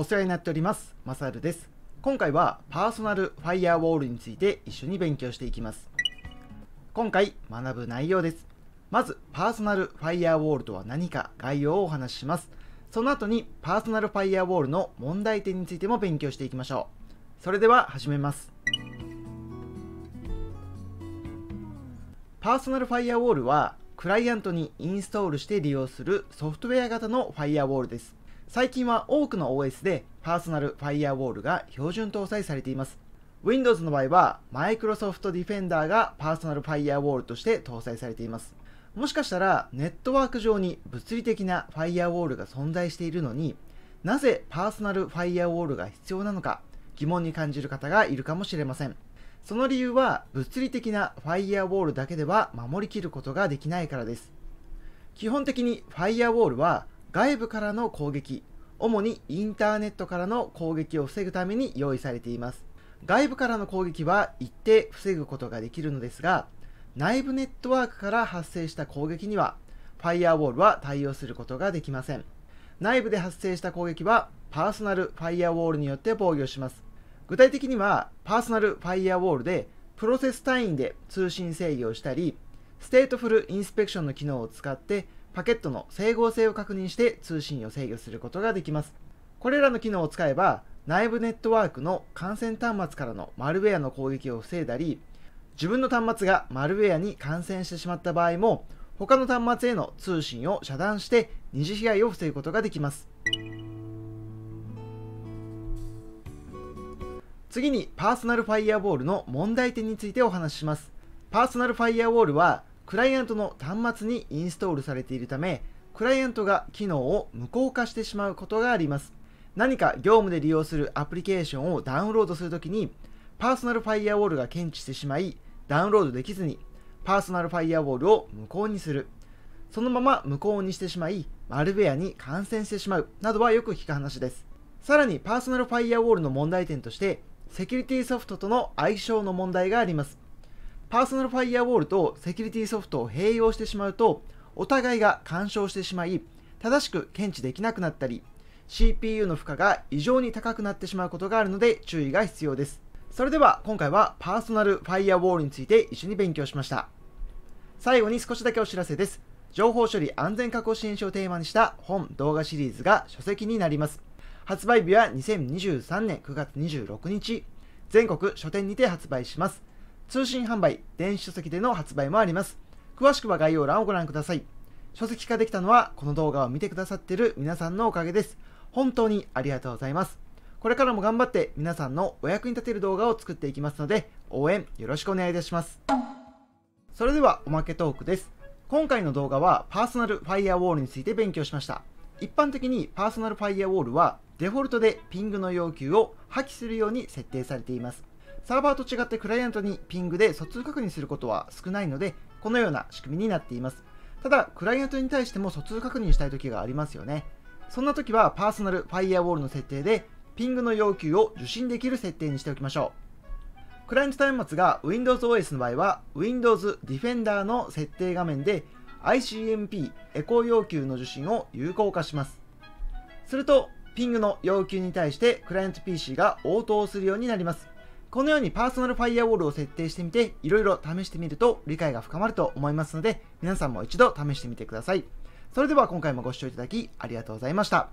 お世話になっております。マサルです。今回はパーソナルファイアウォールについて一緒に勉強していきます。今回学ぶ内容です。まず、パーソナルファイアウォールとは何か概要をお話しします。その後にパーソナルファイアウォールの問題点についても勉強していきましょう。それでは始めます。パーソナルファイアウォールはクライアントにインストールして利用するソフトウェア型のファイアウォールです。最近は多くの OS でパーソナルファイアウォールが標準搭載されています。Windows の場合は Microsoft Defender がパーソナルファイアウォールとして搭載されています。もしかしたらネットワーク上に物理的なファイアウォールが存在しているのになぜパーソナルファイアウォールが必要なのか疑問に感じる方がいるかもしれません。その理由は物理的なファイアウォールだけでは守りきることができないからです。基本的にファイアウォールは外部からの攻撃、主にインターネットからの攻撃を防ぐために用意されています。外部からの攻撃は一定防ぐことができるのですが、内部ネットワークから発生した攻撃には、ファイアウォールは対応することができません。内部で発生した攻撃は、パーソナルファイアウォールによって防御します。具体的には、パーソナルファイアウォールで、プロセス単位で通信制御をしたり、ステートフルインスペクションの機能を使って、パケットの整合性を確認して通信を制御することができます。これらの機能を使えば、内部ネットワークの感染端末からのマルウェアの攻撃を防いだり、自分の端末がマルウェアに感染してしまった場合も、他の端末への通信を遮断して二次被害を防ぐことができます。次にパーソナルファイアウォールの問題点についてお話しします。パーソナルファイアウォールはクライアントの端末にインストールされているため、クライアントが機能を無効化してしまうことがあります。何か業務で利用するアプリケーションをダウンロードするときに、パーソナルファイアウォールが検知してしまい、ダウンロードできずに、パーソナルファイアウォールを無効にする。そのまま無効にしてしまい、マルウェアに感染してしまうなどはよく聞く話です。さらにパーソナルファイアウォールの問題点として、セキュリティソフトとの相性の問題があります。パーソナルファイアウォールとセキュリティソフトを併用してしまうと、お互いが干渉してしまい、正しく検知できなくなったり、CPU の負荷が異常に高くなってしまうことがあるので注意が必要です。それでは今回はパーソナルファイアウォールについて一緒に勉強しました。最後に少しだけお知らせです。情報処理安全確保支援書をテーマにした本動画シリーズが書籍になります。発売日は2023年9月26日、全国書店にて発売します。通信販売、電子書籍での発売もあります。詳しくは概要欄をご覧ください。書籍化できたのは、この動画を見てくださっている皆さんのおかげです。本当にありがとうございます。これからも頑張って皆さんのお役に立てる動画を作っていきますので、応援よろしくお願いいたします。それではおまけトークです。今回の動画はパーソナルファイアウォールについて勉強しました。一般的にパーソナルファイアウォールはデフォルトでピングの要求を破棄するように設定されています。サーバーと違ってクライアントにピングで疎通確認することは少ないので、このような仕組みになっています。ただ、クライアントに対しても疎通確認したい時がありますよね。そんな時はパーソナルファイアウォールの設定で、ピングの要求を受信できる設定にしておきましょう。クライアント端末が Windows OS の場合は、Windows Defender の設定画面で ICMP エコー要求の受信を有効化します。すると、ピングの要求に対してクライアント PC が応答するようになります。このようにパーソナルファイアウォールを設定してみて、いろいろ試してみると理解が深まると思いますので、皆さんも一度試してみてください。それでは今回もご視聴いただきありがとうございました。